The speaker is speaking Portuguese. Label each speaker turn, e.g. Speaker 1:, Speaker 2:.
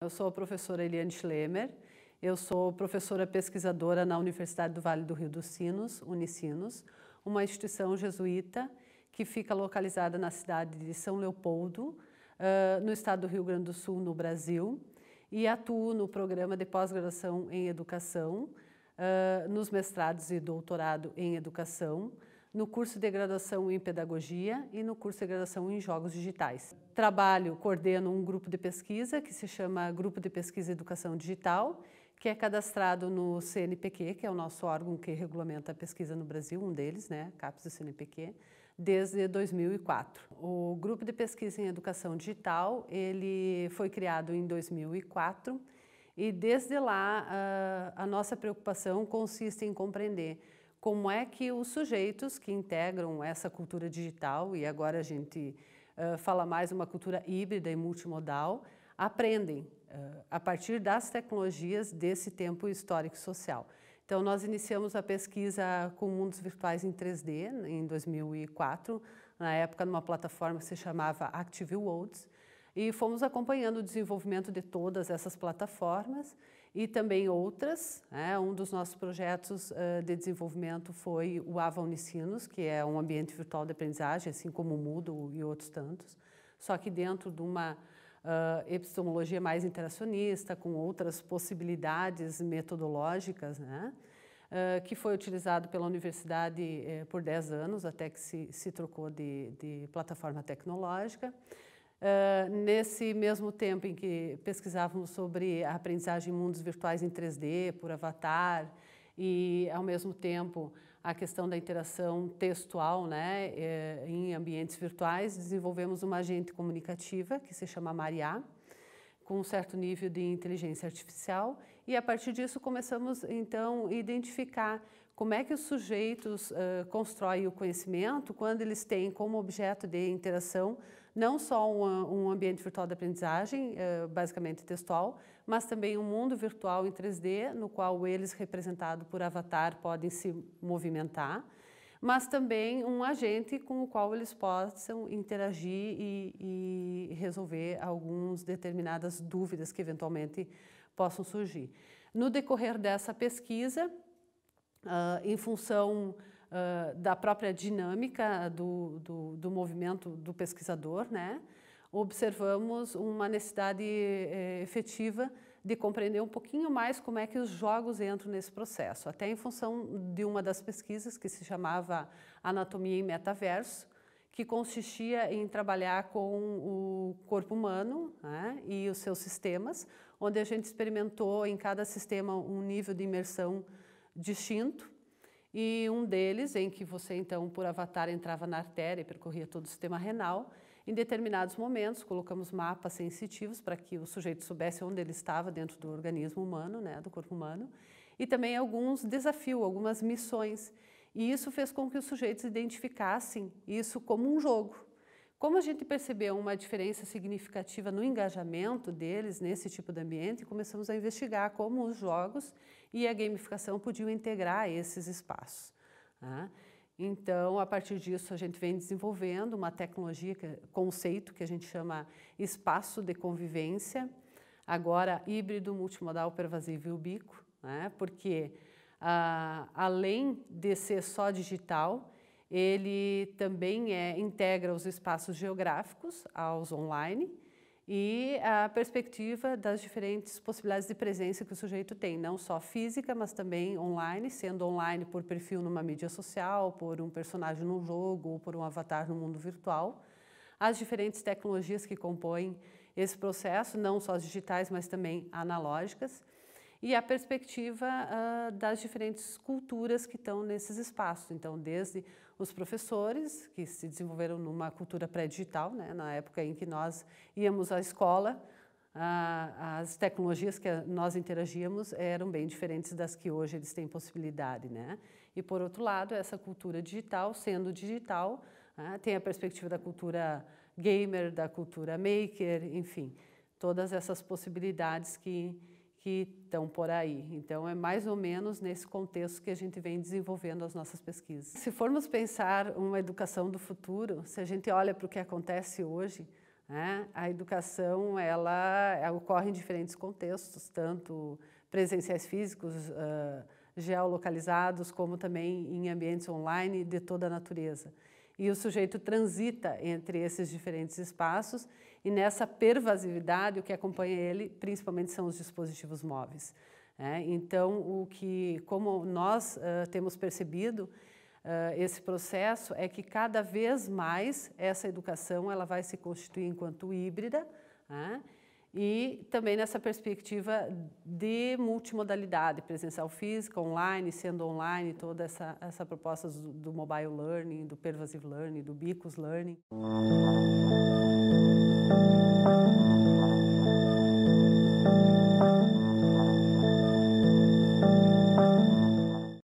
Speaker 1: Eu sou a professora Eliane Schlemer, eu sou professora pesquisadora na Universidade do Vale do Rio dos Sinos, Unicinos, uma instituição jesuíta que fica localizada na cidade de São Leopoldo, no estado do Rio Grande do Sul, no Brasil, e atuo no programa de pós-graduação em educação, nos mestrados e doutorado em educação, no curso de graduação em Pedagogia e no curso de graduação em Jogos Digitais. Trabalho, coordeno um grupo de pesquisa que se chama Grupo de Pesquisa e Educação Digital, que é cadastrado no CNPq, que é o nosso órgão que regulamenta a pesquisa no Brasil, um deles, né, CAPES do CNPq, desde 2004. O Grupo de Pesquisa em Educação Digital, ele foi criado em 2004 e desde lá a nossa preocupação consiste em compreender como é que os sujeitos que integram essa cultura digital, e agora a gente uh, fala mais uma cultura híbrida e multimodal, aprendem uh, a partir das tecnologias desse tempo histórico social. Então, nós iniciamos a pesquisa com mundos virtuais em 3D em 2004, na época numa plataforma que se chamava Active Worlds, e fomos acompanhando o desenvolvimento de todas essas plataformas e também outras. Né? Um dos nossos projetos uh, de desenvolvimento foi o Ava Unicinos, que é um ambiente virtual de aprendizagem, assim como o Moodle e outros tantos, só que dentro de uma uh, epistemologia mais interacionista, com outras possibilidades metodológicas, né? Uh, que foi utilizado pela universidade por 10 anos, até que se, se trocou de, de plataforma tecnológica. Uh, nesse mesmo tempo em que pesquisávamos sobre a aprendizagem em mundos virtuais em 3D, por avatar, e ao mesmo tempo a questão da interação textual né, eh, em ambientes virtuais, desenvolvemos uma agente comunicativa que se chama Mariá, com um certo nível de inteligência artificial, e a partir disso começamos então a identificar como é que os sujeitos uh, constroem o conhecimento quando eles têm como objeto de interação não só um ambiente virtual de aprendizagem, eh, basicamente textual, mas também um mundo virtual em 3D, no qual eles, representados por avatar, podem se movimentar, mas também um agente com o qual eles possam interagir e, e resolver algumas determinadas dúvidas que eventualmente possam surgir. No decorrer dessa pesquisa, ah, em função uh, da própria dinâmica do, do, do, movimento do pesquisador, né? observamos uma necessidade eh, efetiva de compreender um pouquinho mais como é que os jogos entram nesse processo, até em função de uma das pesquisas que se chamava Anatomia em Metaverso, que consistia em trabalhar com o corpo humano né, e os seus sistemas, onde a gente experimentou em cada sistema um nível de imersão distinto e um deles em que você então por avatar entrava na artéria e percorria todo o sistema renal. Em determinados momentos colocamos mapas sensitivos para que o sujeito soubesse onde ele estava dentro do organismo humano, né, do corpo humano, e também alguns desafios, algumas missões. E isso fez com que os sujeitos identificassem isso como um jogo. Como a gente percebeu uma diferença significativa no engajamento deles nesse tipo de ambiente, começamos a investigar como os jogos e a gamificação podiam integrar esses espaços. Tá? Então, a partir disso, a gente vem desenvolvendo uma tecnologia, é, conceito que a gente chama espaço de convivência, agora híbrido, multimodal, pervasivo e ubico, né? porque ah, além de ser só digital, ele também é, integra os espaços geográficos aos online e a perspectiva das diferentes possibilidades de presença que o sujeito tem, não só física, mas também online, sendo online por perfil numa mídia social, por um personagem num jogo ou por um avatar no mundo virtual. As diferentes tecnologias que compõem esse processo, não só as digitais, mas também analógicas e a perspectiva uh, das diferentes culturas que estão nesses espaços. Então, desde os professores, que se desenvolveram numa cultura pré-digital, né, na época em que nós íamos à escola, uh, as tecnologias que nós interagíamos eram bem diferentes das que hoje eles têm possibilidade. Né? E, por outro lado, essa cultura digital, sendo digital, uh, tem a perspectiva da cultura gamer, da cultura maker, enfim, todas essas possibilidades que que estão por aí. Então, é mais ou menos nesse contexto que a gente vem desenvolvendo as nossas pesquisas. Se formos pensar uma educação do futuro, se a gente olha para o que acontece hoje, né, a educação ela, ocorre em diferentes contextos, tanto presenciais físicos, uh, geolocalizados, como também em ambientes online de toda a natureza. E o sujeito transita entre esses diferentes espaços, e nessa pervasividade, o que acompanha ele principalmente são os dispositivos móveis. Né? Então, o que, como nós uh, temos percebido, uh, esse processo é que cada vez mais essa educação ela vai se constituir enquanto híbrida, né? e também nessa perspectiva de multimodalidade, presencial física, online, sendo online, toda essa, essa proposta do, do mobile learning, do pervasive learning, do bicos learning.